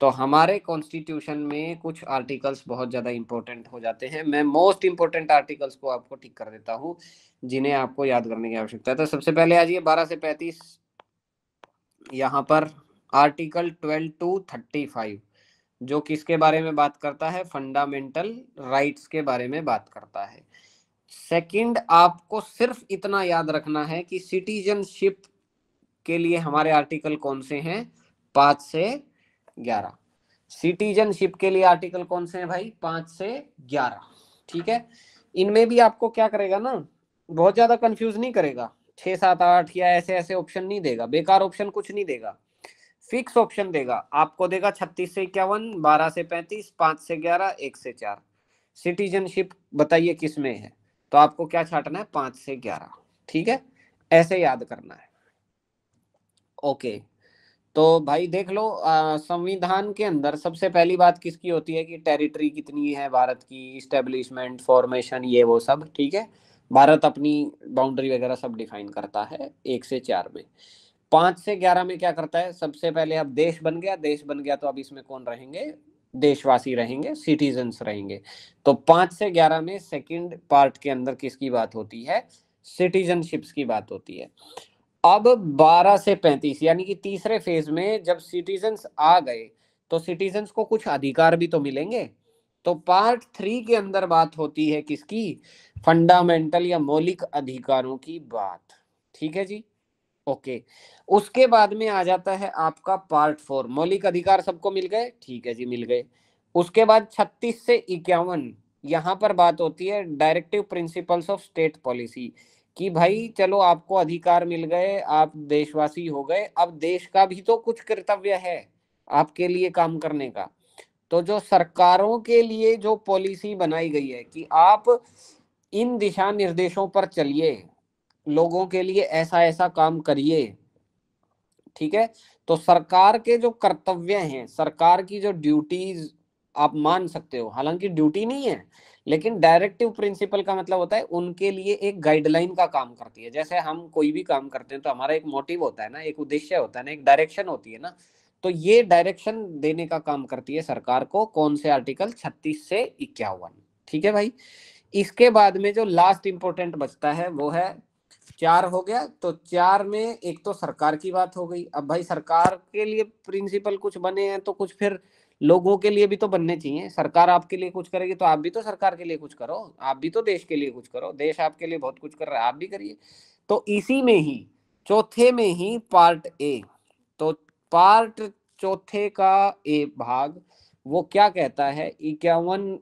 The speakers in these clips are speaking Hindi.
तो हमारे कॉन्स्टिट्यूशन में कुछ आर्टिकल्स बहुत ज़्यादा इंपॉर्टेंट हो जाते हैं मैं मोस्ट इंपॉर्टेंट आर्टिकल्स को आपको टिक कर देता हूँ जिन्हें आपको याद करने की आवश्यकता है तो सबसे पहले आ जाइए बारह से पैंतीस यहाँ पर article twelve to thirty five जो किसके बारे में बात करता है फंडामेंटल राइट्स के बारे में बात करता है सेकंड आपको सिर्फ इतना याद रखना है कि सिटीजनशिप के लिए हमारे आर्टिकल कौन से हैं पाँच से ग्यारह सिटीजनशिप के लिए आर्टिकल कौन से हैं भाई पांच से ग्यारह ठीक है इनमें भी आपको क्या करेगा ना बहुत ज्यादा कंफ्यूज नहीं करेगा छह सात आठ या ऐसे ऐसे ऑप्शन नहीं देगा बेकार ऑप्शन कुछ नहीं देगा फिक्स ऑप्शन देगा आपको देगा छत्तीस से इक्यावन बारह से पैंतीस पांच से ग्यारह एक से चार सिटीजनशिप बताइए किस में है तो आपको क्या छाटना है पांच से ग्यारह ठीक है ऐसे याद करना है ओके okay. तो भाई देख लो संविधान के अंदर सबसे पहली बात किसकी होती है कि टेरिटरी कितनी है भारत की इस्टेब्लिशमेंट फॉर्मेशन ये वो सब ठीक है भारत अपनी बाउंड्री वगैरह सब डिफाइन करता है एक से चार में पांच से ग्यारह में क्या करता है सबसे पहले अब देश बन गया देश बन गया तो अब इसमें कौन रहेंगे देशवासी रहेंगे सिटीजन्स रहेंगे तो पांच से ग्यारह में सेकंड पार्ट के अंदर किसकी बात होती है सिटीजनशिप्स की बात होती है अब 12 से 35 यानी कि तीसरे फेज में जब सिटीजन्स आ गए तो सिटीजन्स को कुछ अधिकार भी तो मिलेंगे तो पार्ट थ्री के अंदर बात होती है किसकी फंडामेंटल या मौलिक अधिकारों की बात ठीक है जी ओके उसके बाद में आ जाता है आपका पार्ट फोर मौलिक अधिकार सबको मिल गए ठीक है जी मिल गए उसके बाद 36 से इक्यावन यहां पर बात होती है directive principles of state policy कि भाई चलो आपको अधिकार मिल गए आप देशवासी हो गए अब देश का भी तो कुछ कर्तव्य है आपके लिए काम करने का तो जो सरकारों के लिए जो पॉलिसी बनाई गई है कि आप इन दिशा निर्देशों पर चलिए लोगों के लिए ऐसा ऐसा काम करिए ठीक है तो सरकार के जो कर्तव्य हैं सरकार की जो ड्यूटीज आप मान सकते हो हालांकि ड्यूटी नहीं है लेकिन डायरेक्टिव प्रिंसिपल का मतलब होता है उनके लिए एक गाइडलाइन का काम करती है जैसे हम कोई भी काम करते हैं तो हमारा एक मोटिव होता है ना एक उद्देश्य होता है ना एक डायरेक्शन होती है ना तो ये डायरेक्शन देने का काम करती है सरकार को कौन से आर्टिकल छत्तीस से इक्यावन ठीक है भाई इसके बाद में जो लास्ट इंपोर्टेंट बचता है वो है चार हो गया तो चार में एक तो सरकार की बात हो गई अब भाई सरकार के लिए प्रिंसिपल कुछ बने हैं तो कुछ फिर लोगों के लिए भी तो बनने चाहिए सरकार आपके लिए कुछ करेगी तो आप भी तो सरकार के लिए कुछ करो आप भी तो देश के लिए कुछ करो देश आपके लिए बहुत कुछ कर रहा है आप भी करिए तो इसी में ही चौथे में ही पार्ट ए तो पार्ट चौथे का ए भाग वो क्या कहता है इक्यावन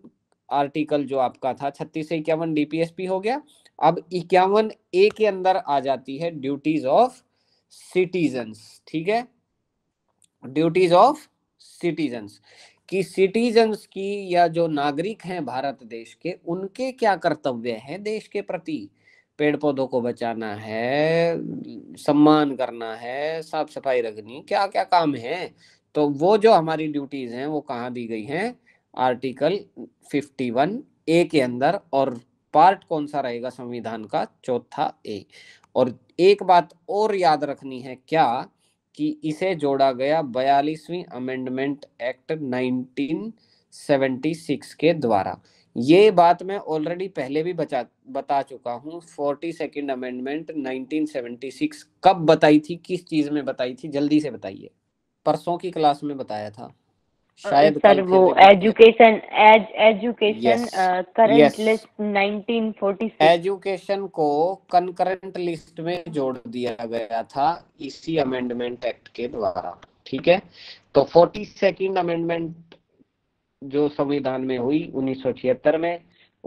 आर्टिकल जो आपका था छत्तीस से इक्यावन डीपीएसपी हो गया अब इक्यावन ए के अंदर आ जाती है ड्यूटीज ऑफ सिटीजन ठीक है ड्यूटीज ऑफ सिटीजन्स कि सिटीजन्स की या जो नागरिक हैं भारत देश के उनके क्या कर्तव्य हैं देश के प्रति पेड़ पौधों को बचाना है सम्मान करना है साफ सफाई रखनी क्या क्या काम है तो वो जो हमारी ड्यूटीज हैं वो कहाँ दी गई हैं आर्टिकल 51 ए के अंदर और पार्ट कौन सा रहेगा संविधान का चौथा ए और एक बात और याद रखनी है क्या कि इसे जोड़ा गया बयालीसवीं अमेंडमेंट एक्ट 1976 के द्वारा ये बात मैं ऑलरेडी पहले भी बचा बता चुका हूँ फोर्टी सेकेंड अमेंडमेंट 1976 कब बताई थी किस चीज़ में बताई थी जल्दी से बताइए परसों की क्लास में बताया था शायद सर वो education as education current list 1946 education को कंकरेंट लिस्ट में जोड़ दिया गया था इसी अमेंडमेंट एक्ट के द्वारा ठीक है तो फोर्टी सेकेंड अमेंडमेंट जो संविधान में हुई उन्नीस में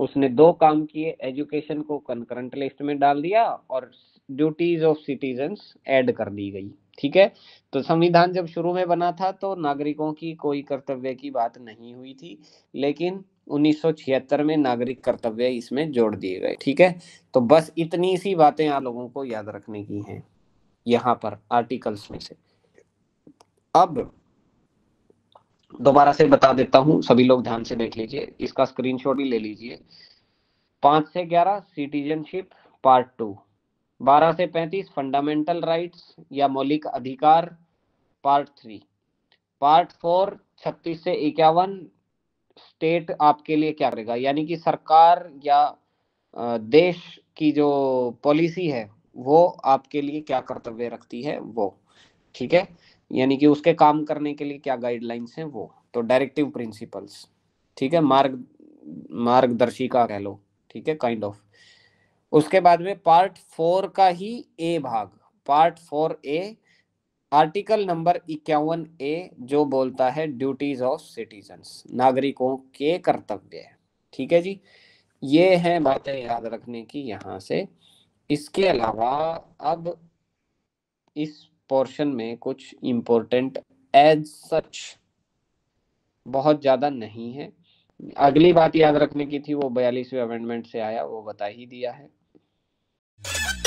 उसने दो काम किए एजुकेशन को कंकरेंट लिस्ट में डाल दिया और ड्यूटीज ऑफ सिटीजन ऐड कर दी गई ठीक है तो संविधान जब शुरू में बना था तो नागरिकों की कोई कर्तव्य की बात नहीं हुई थी लेकिन 1976 में नागरिक कर्तव्य इसमें जोड़ दिए गए ठीक है तो बस इतनी सी बातें आप लोगों को याद रखने की हैं यहाँ पर आर्टिकल्स में से अब दोबारा से बता देता हूँ सभी लोग ध्यान से देख लीजिए इसका स्क्रीनशॉट भी ले लीजिए पांच से ग्यारह सिटीजनशिप पार्ट टू बारह से पैंतीस फंडामेंटल राइट्स या मौलिक अधिकार पार्ट थ्री पार्ट फोर छत्तीस से इक्यावन स्टेट आपके लिए क्या करेगा यानी कि सरकार या देश की जो पॉलिसी है वो आपके लिए क्या कर्तव्य रखती है वो ठीक है यानी कि उसके काम करने के लिए क्या गाइडलाइंस हैं वो तो डायरेक्टिव प्रिंसिपल्स ठीक है हम्म। मार्ग मार्गदर्शिका कह लो ठीक है काइंड ऑफ उसके बाद में पार्ट फोर का ही ए भाग part four A article number इक्यावन ए जो बोलता है ड्यूटीज ऑफ सिटीजन नागरिकों के कर्तव्य है ठीक है जी ये है बातें याद रखने की यहाँ से इसके अलावा अब इस पोर्शन में कुछ इम्पोर्टेंट एज सच बहुत ज़्यादा नहीं है अगली बात याद रखने की थी वो बयालीसवें अमेंडमेंट से आया वो बता ही दिया है